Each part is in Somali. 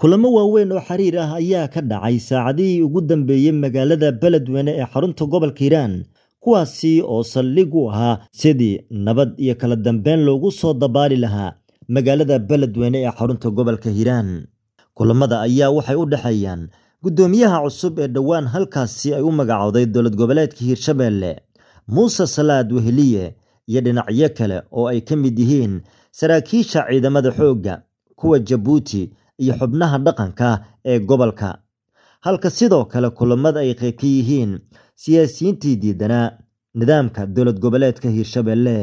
kulamo waaweyn oo xiriir ah ayaa ka dhacay saacadihii ugu dambeeyey magaalada beledweyne ee xarunta gobolka hiiraan kuwaasi oo saldhig u ahaa sidii nabad iyo kala dambeyn loogu soo dabaali lahaa magaalada beledweyne ee xarunta gobolka hiiraan kulamada ayaa waxay u dhexeeyaan guddoomiyaha cusub ee dhowaan halkaasi ay u magacowday dowlad goboleedka hiirshabeelle muuse salaad weheliye iyo dhinacyo kale oo ay ka mid yihiin saraakiisha ciidamada xoogga kuwa jabuuti iyo xubnaha dhaqanka ee gobolka halka sidoo kale kulamada ay qayb ka yihiin siyaasiyiintii diidanaa nidaamka dowlad goboleedka hiirshabeelle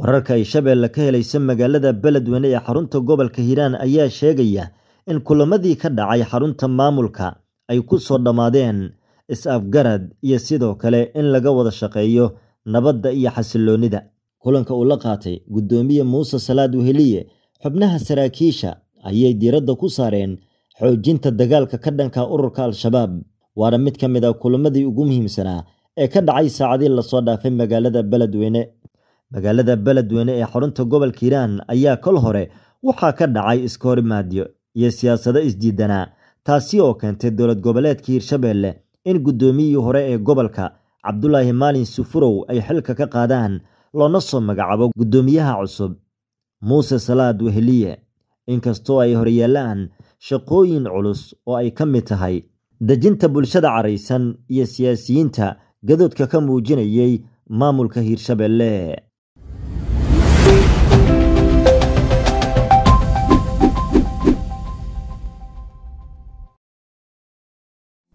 wararka ay shabeelle ka helaysa magaalada beledweyne ee xarunta gobolka hiiraan ayaa sheegaya in kulamadii ka dhacay xarunta maamulka ay ku soo dhammaadeen is-afgarad iyo sidoo kale in laga wada shaqeeyo nabadda iyo xasiloonnida kulanka uu la qaatay guddoomiye muuse salaad weheliye xubnaha saraakiisha ayay diiradda ku saareen xoojinta dagaalka ka dhanka ururka al-shabaab waana mid ka mid a ah kulamadii ugu muhiimsanaa ee ka dhacay saacadii lasoo dhaafay magaalada beledweyne magaalada beledweyne ee xarunta gobolka iiraan ayaa kol hore waxaa ka dhacay iskoorimaadyo iyo siyaasado isdiidanaa taasi oo keentay dowlad goboleedka hiirshabeelle in guddoomiyihii hore ee gobolka cabdulaahi maalin sufurow ay xilka ka qaadaan loona soo magacaabo guddoomiyaha cusub muuse salaad weheliye inkastoo ay horyaalaan shaqooyin culus oo ay ka mid tahay dejinta bulshada caraysan iyo siyaasiyiinta gadoodka ka muujinayay maamulka hiirshabelle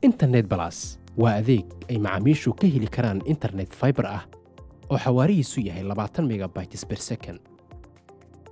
internet balas waa adeeg ay macaamiishu ka heli karaan internet faibar ah oo xawaarihiisu yahay labaatan megabytes per second